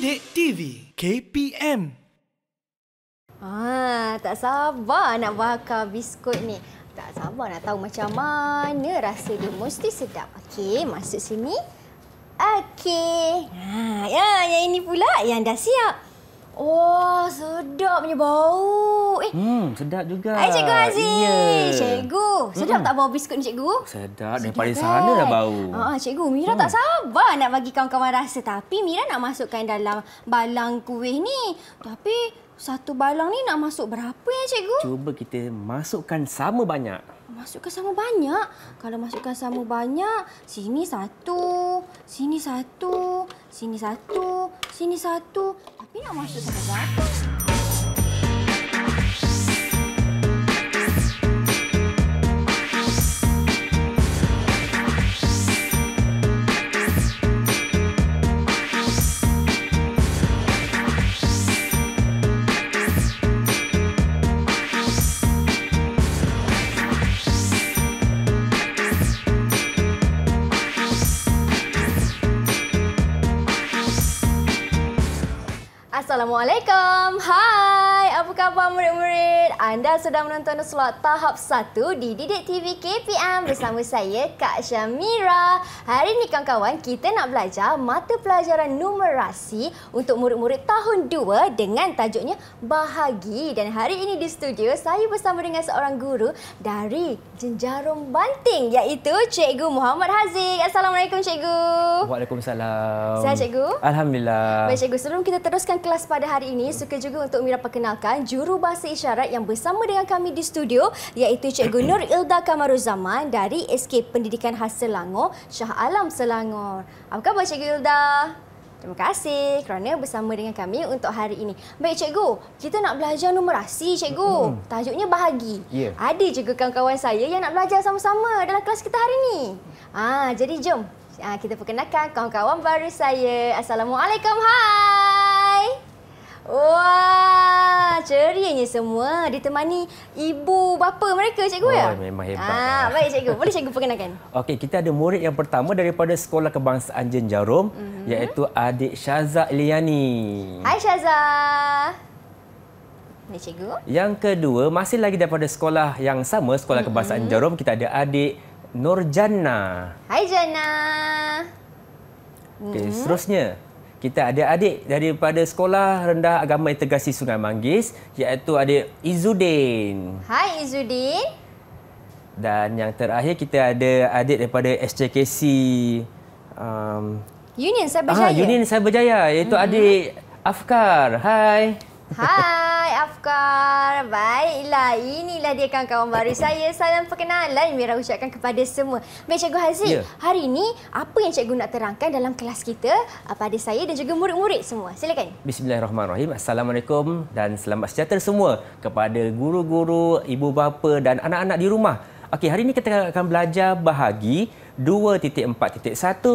Sidik TV KPM. Ah, ha, tak sabar nak bakar biskut ni. Tak sabar nak tahu macam mana rasa dia mesti sedap. Okey, masuk sini. Okey. Ha, ah, ya, yang ini pula yang dah siap. Oh, sedap, sedapnya bau. Eh. Hmm, sedap juga. Hai Cikgu Aziz. Yeah. Cikgu, sedap mm. tak bau biskut ni Cikgu? Sedap, sedap dari sana dah bau. Ha, Cikgu, Mira hmm. tak sabar nak bagi kawan-kawan rasa. Tapi Mira nak masukkan dalam balang kuih ni. Tapi satu balang ni nak masuk berapa ya Cikgu? Cuba kita masukkan sama banyak. Masukkan sama banyak? Kalau masukkan sama banyak, sini satu, sini satu, sini satu, sini satu. Tapi nak masuk sampai batas. Assalamualaikum. Hai khabar murid-murid? Anda sedang menonton slot tahap 1 di Didik TV KPM bersama saya Kak Syamira. Hari ini kawan-kawan kita nak belajar mata pelajaran numerasi untuk murid-murid tahun 2 dengan tajuknya Bahagi. Dan hari ini di studio saya bersama dengan seorang guru dari Jenjarum Banting iaitu Cikgu Muhammad Haziq. Assalamualaikum Cikgu. Waalaikumsalam. Sihat Cikgu? Alhamdulillah. Baik Cikgu, sebelum kita teruskan kelas pada hari ini, suka juga untuk Mira perkenalkan juru bahasa isyarat yang bersama dengan kami di studio iaitu Cikgu Nur Ilda Kamaruzaman dari SK Pendidikan Khas Selangor, Shah Alam Selangor. Apa khabar Cikgu Ilda? Terima kasih kerana bersama dengan kami untuk hari ini. Baik cikgu, kita nak belajar numerasi cikgu. Tajuknya bahagi. Yeah. Ada juga kawan-kawan saya yang nak belajar sama-sama dalam kelas kita hari ini. Ah, jadi jom ah, kita perkenalkan kawan-kawan baru saya. Assalamualaikum. Hai. Wah seniornya semua ditemani ibu bapa mereka cikgu oh, ya. memang hebat. Ah ya. baik cikgu, boleh cikgu perkenalkan. Okey, kita ada murid yang pertama daripada Sekolah Kebangsaan Jenjarum mm -hmm. iaitu adik Syaza Eliani. Hai Syaza. Ni cikgu. Yang kedua masih lagi daripada sekolah yang sama Sekolah mhm. Kebangsaan mm -hmm. Jenjarum kita ada adik Nurjanna. Hai Jana. Okey, mm -hmm. seterusnya kita ada adik daripada Sekolah Rendah Agama Integrasi Sungai Manggis iaitu adik Izudin. Hai Izudin. Dan yang terakhir kita ada adik daripada SJKC um, Union Cyberjaya. Ah, Union Cyberjaya iaitu mm-hmm. adik Afkar. Hai. Hai Afkar. Baiklah, inilah dia kawan-kawan baru saya. Salam perkenalan Mira ucapkan kepada semua. Baik Cikgu Haziq, ya. hari ini apa yang Cikgu nak terangkan dalam kelas kita ah, pada saya dan juga murid-murid semua? Silakan. Bismillahirrahmanirrahim. Assalamualaikum dan selamat sejahtera semua kepada guru-guru, ibu bapa dan anak-anak di rumah. Okey, hari ini kita akan belajar bahagi 2.4.1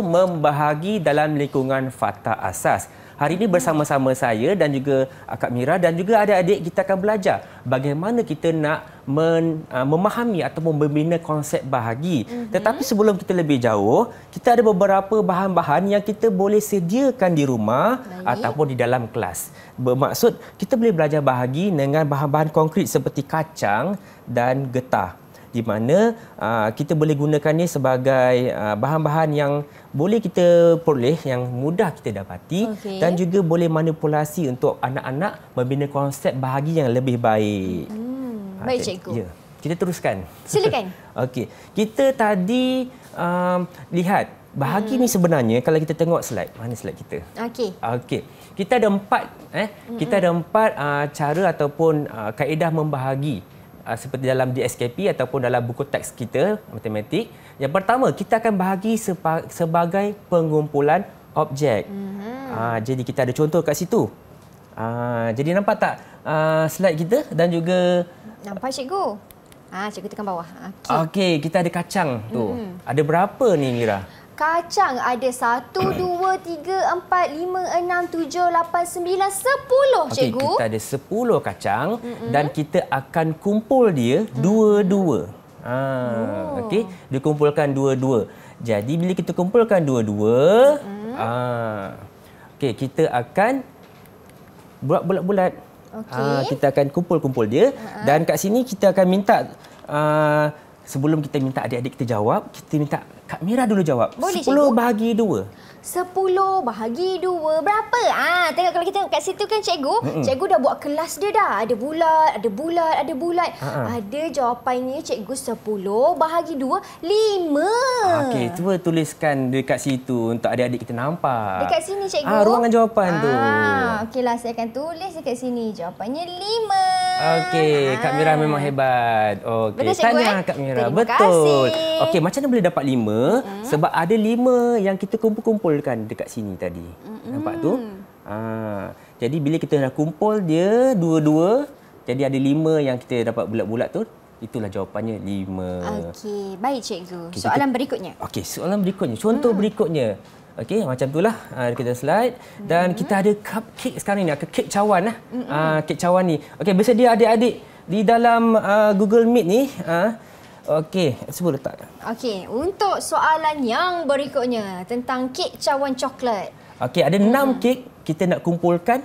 membahagi dalam lingkungan fata asas. Hari ini bersama-sama saya dan juga Kak Mira dan juga adik-adik kita akan belajar bagaimana kita nak men, uh, memahami atau membina konsep bahagi. Mm-hmm. Tetapi sebelum kita lebih jauh, kita ada beberapa bahan-bahan yang kita boleh sediakan di rumah Baik. ataupun di dalam kelas. Bermaksud kita boleh belajar bahagi dengan bahan-bahan konkret seperti kacang dan getah di mana aa, kita boleh gunakannya sebagai bahan-bahan yang boleh kita peroleh yang mudah kita dapati okay. dan juga boleh manipulasi untuk anak-anak membina konsep bahagi yang lebih baik. Hmm. Ha, baik cikgu. Ya. Kita teruskan. Silakan. Okey. Kita tadi um, lihat bahagi hmm. ni sebenarnya kalau kita tengok slide. Mana slide kita? Okey. Okey. Kita ada empat eh mm kita ada empat uh, cara ataupun uh, kaedah membahagi. Ah, seperti dalam DSKP ataupun dalam buku teks kita matematik. Yang pertama, kita akan bahagi sebagai pengumpulan objek. Mm-hmm. Aa, ah, jadi kita ada contoh kat situ. Aa, ah, jadi nampak tak aa, slide kita dan juga nampak cikgu. Ah cikgu tekan bawah. Okey. Okey, kita ada kacang tu. Mm-hmm. Ada berapa ni Mira? Kacang ada 1, 2, 3, 4, 5, 6, 7, 8, 9, 10 cikgu. kita ada 10 kacang mm -mm. dan kita akan kumpul dia dua-dua. Mm. Ah, oh. Okey, dikumpulkan dua-dua. Jadi, bila kita kumpulkan dua-dua, mm. ah, okay, kita akan buat bulat-bulat. Okay. Ah, kita akan kumpul-kumpul dia. Uh -huh. Dan kat sini kita akan minta... Ah, Sebelum kita minta adik-adik kita jawab, kita minta Kak Mira dulu jawab. Boleh, 10 cikgu. bahagi 2. 10 bahagi 2 berapa? Ah, tengok kalau kita kat situ kan cikgu, mm -mm. cikgu dah buat kelas dia dah. Ada bulat, ada bulat, ada bulat. Ha -ha. Ada jawapannya cikgu 10 bahagi 2 5. Okey, cuba tuliskan dekat situ untuk adik-adik kita nampak. Dekat sini cikgu. Ah, ruangan jawapan ha tu. Ah, okeylah saya akan tulis dekat sini jawapannya 5. Okey, Kak Mira ah. memang hebat. Okey, tanya eh? Kak Mira. Betul. Okey, macam mana boleh dapat lima? Hmm. Sebab ada lima yang kita kumpul-kumpulkan dekat sini tadi. Hmm. Nampak tu? Ah. Jadi bila kita dah kumpul dia dua-dua, jadi ada lima yang kita dapat bulat-bulat tu, itulah jawapannya lima. Okey, baik cikgu. Okay, soalan kita... berikutnya. Okey, soalan berikutnya. Contoh hmm. berikutnya. Okey, macam itulah ada ah, kita slide dan mm-hmm. kita ada cupcake sekarang ni, ah, ke kek cawan lah. Mm-hmm. Uh, ah, kek cawan ni. Okey, biasa dia adik-adik di dalam uh, Google Meet ni. Uh, Okey, sebut letak. Okey, untuk soalan yang berikutnya tentang kek cawan coklat. Okey, ada enam kek kita nak kumpulkan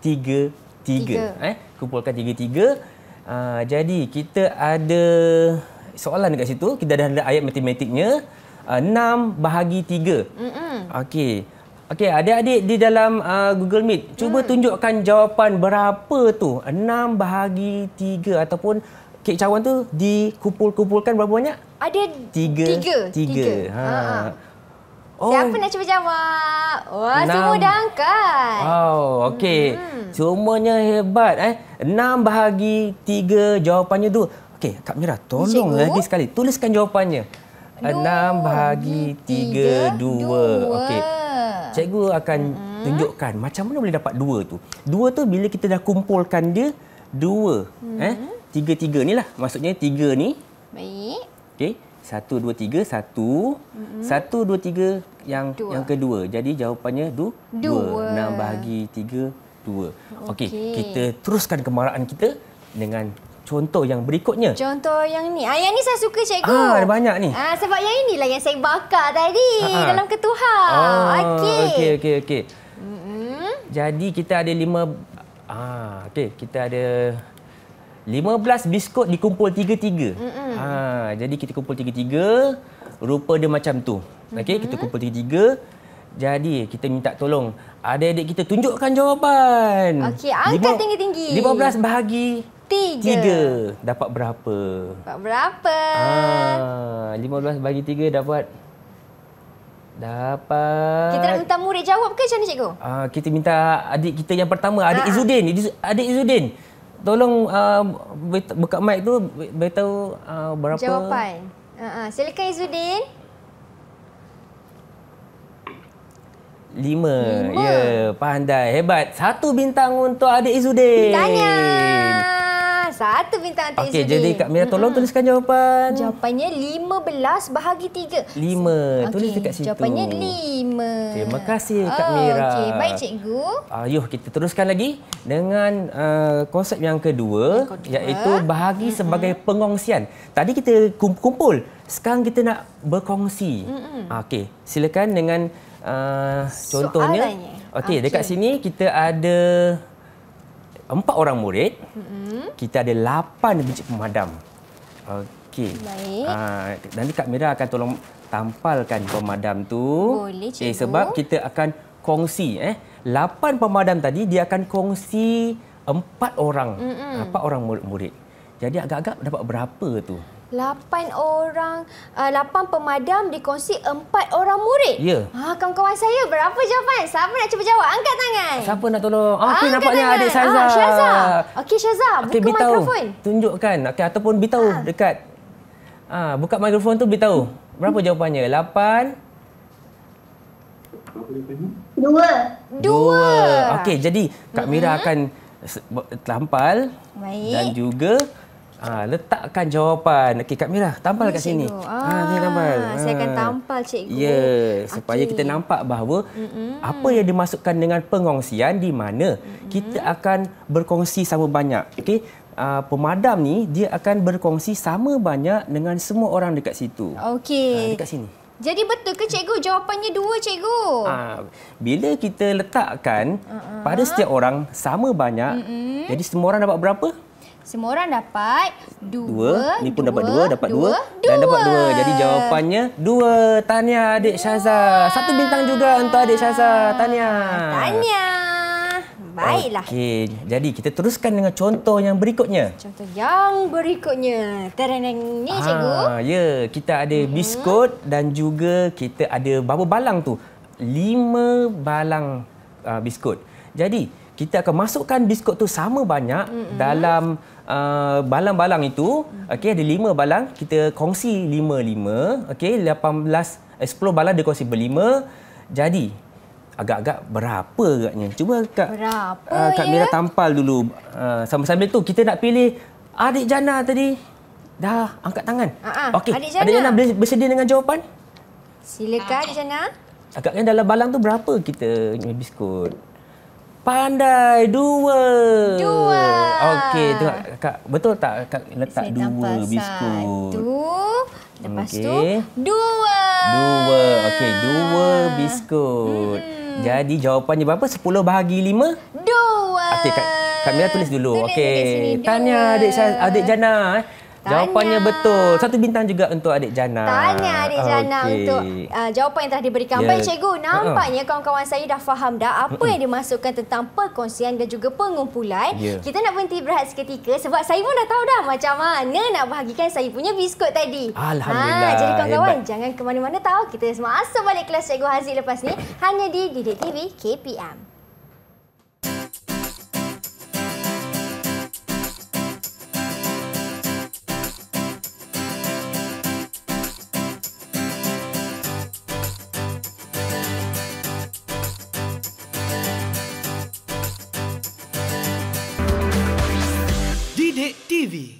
tiga tiga. Eh, kumpulkan tiga tiga. Uh, jadi kita ada soalan dekat situ. Kita dah ada ayat matematiknya. Uh, 6 bahagi tiga. Mm-mm. Hmm. Okey. Okey, adik-adik di dalam uh, Google Meet, cuba hmm. tunjukkan jawapan berapa tu? 6 bahagi 3 ataupun kek cawan tu dikumpul-kumpulkan berapa banyak? Ada 3. 3. 3. Ha. ha. Oh. Siapa nak cuba jawab? Wah, 6. semua dah angkat. Oh, okey. Hmm. Cumanya hebat eh. 6 bahagi 3 jawapannya tu. Okey, Kak Mira, tolong Cikgu? lagi sekali tuliskan jawapannya enam bahagi tiga dua. Okey. Cikgu akan hmm. tunjukkan macam mana boleh dapat dua tu. Dua tu bila kita dah kumpulkan dia dua. Hmm. Eh, tiga tiga ni lah. Maksudnya tiga ni. Baik. Okey. Satu dua tiga satu. Hmm. Satu dua tiga yang dua. yang kedua. Jadi jawapannya du, dua. Enam bahagi tiga dua. Okey. Okay. Kita teruskan kemarahan kita dengan contoh yang berikutnya. Contoh yang ni. Ah, yang ni saya suka cikgu. Ah, ada banyak ni. Ah, sebab yang inilah yang saya bakar tadi ah, dalam ketuhar. Ah, okey. Okey okey okey. Mm -mm. Jadi kita ada lima... Ah, okey, kita ada lima belas biskut dikumpul tiga-tiga. Mm -mm. ah, jadi kita kumpul tiga-tiga, rupa dia macam tu. Okey, mm -hmm. kita kumpul tiga-tiga. Jadi kita minta tolong adik-adik kita tunjukkan jawapan. Okey, angkat tinggi-tinggi. Lima belas bahagi Tiga. Tiga. Dapat berapa? Dapat berapa? Ah, lima ah, belas bagi tiga dapat... Dapat... Kita nak minta murid jawab ke macam mana cikgu? Ah, kita minta adik kita yang pertama, adik ah. ah. Izzuddin. Adik Izzuddin. Tolong uh, buka mic tu, beritahu uh, berapa... Jawapan. Uh -huh. Silakan Izzuddin. Lima. Lima. Ya, yeah, pandai. Hebat. Satu bintang untuk adik Izzuddin. Tanya satu bintang untuk okay, Jadi Kak Mira tolong mm-hmm. tuliskan jawapan. Jawapannya 15 bahagi 3. 5. Okay. Tulis dekat situ. Jawapannya 5. Terima kasih Kak Mira. Okey, baik cikgu. Ayuh kita teruskan lagi dengan uh, konsep yang kedua, yang kedua iaitu bahagi mm-hmm. sebagai pengongsian. Tadi kita kumpul, sekarang kita nak berkongsi. Mm-hmm. Okey, silakan dengan uh, contohnya. Okey, okay. dekat sini kita ada empat orang murid, mm-hmm. kita ada lapan biji pemadam. Okey. Baik. Uh, nanti Kak Mira akan tolong tampalkan pemadam tu. Boleh, eh, cikgu. Eh, sebab kita akan kongsi. Eh. Lapan pemadam tadi, dia akan kongsi empat orang. Mm-hmm. Empat orang murid-murid. Jadi agak-agak dapat berapa tu? Lapan orang, ah, lapan pemadam dikongsi empat orang murid. Ya. Ah, kawan-kawan saya, berapa jawapan? Siapa nak cuba jawab? Angkat tangan. Siapa nak tolong? Ah, okay, nampaknya tangan. adik Syaza. Ah, Syaza. Okey, Syaza, buka okay, bitau. Tunjukkan. Okay, ataupun beritahu ah. dekat. Ah, buka mikrofon tu beritahu. Berapa jawapannya? Lapan. Dua. Dua. Okey, jadi Kak Mira mm -hmm. akan terlampal dan juga... Ha, letakkan jawapan. Okey, Kak Mira, tampal kat sini. Ah, ha, ni ah, tampal. Ha. Saya akan ah. tampal, cikgu. Ya, supaya okay. kita nampak bahawa mm -hmm. apa yang dimasukkan dengan pengongsian di mana mm -hmm. kita akan berkongsi sama banyak. Okey, uh, pemadam ni dia akan berkongsi sama banyak dengan semua orang dekat situ. Okey. Ha, dekat sini. Jadi betul ke cikgu jawapannya dua cikgu? Ha, bila kita letakkan uh -huh. pada setiap orang sama banyak, mm -hmm. jadi semua orang dapat berapa? Semua orang dapat dua. dua. Ni pun dua, dapat dua, dapat dua, dua. Dan dapat dua. Jadi jawapannya dua. Tahniah adik Syaza. Satu bintang juga untuk adik Syaza. Tahniah. Tahniah. Baiklah. Okey. Jadi kita teruskan dengan contoh yang berikutnya. Contoh yang berikutnya. Tereneng ni ah, cikgu. Ah, ya. yeah. Kita ada hmm. biskut dan juga kita ada berapa balang tu? Lima balang uh, biskut. Jadi kita akan masukkan biskut tu sama banyak uh, mm -hmm. dalam balang-balang uh, itu. Okey, ada lima balang. Kita kongsi lima-lima. Okey, 18, eh, 10 balang dia kongsi berlima. Jadi, agak-agak berapa agaknya? Cuba Kak, berapa, uh, Kak ya? Mira tampal dulu. Uh, Sambil-sambil tu kita nak pilih adik Jana tadi. Dah, angkat tangan. Uh -huh. Okey, adik Jana, adik Jana bersedia dengan jawapan? Silakan, adik Jana. Agaknya dalam balang tu berapa kita punya biskut? Pandai dua. Dua. Okey, tengok kak betul tak kak letak Saya dua biskut. Satu. Lepas okay. tu dua. Dua. Okey, dua biskut. Hmm. Jadi jawapannya berapa? Sepuluh bahagi lima? Dua. Okey, kak Kamila tulis dulu. Okey. Tanya adik adik Jana eh. Tanya. Jawapannya betul. Satu bintang juga untuk adik Jana. Tanya adik Jana untuk uh, jawapan yang telah diberikan. Yeah. Baik cikgu, nampaknya kawan-kawan uh. saya dah faham dah apa yang dimasukkan tentang perkongsian dan juga pengumpulan. Yeah. Kita nak berhenti berehat seketika sebab saya pun dah tahu dah macam mana nak bahagikan saya punya biskut tadi. Alhamdulillah. Ha, jadi kawan-kawan, jangan ke mana-mana tahu. Kita semua masuk balik kelas cikgu Haziq lepas ni hanya di Didik TV KPM.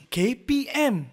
KPM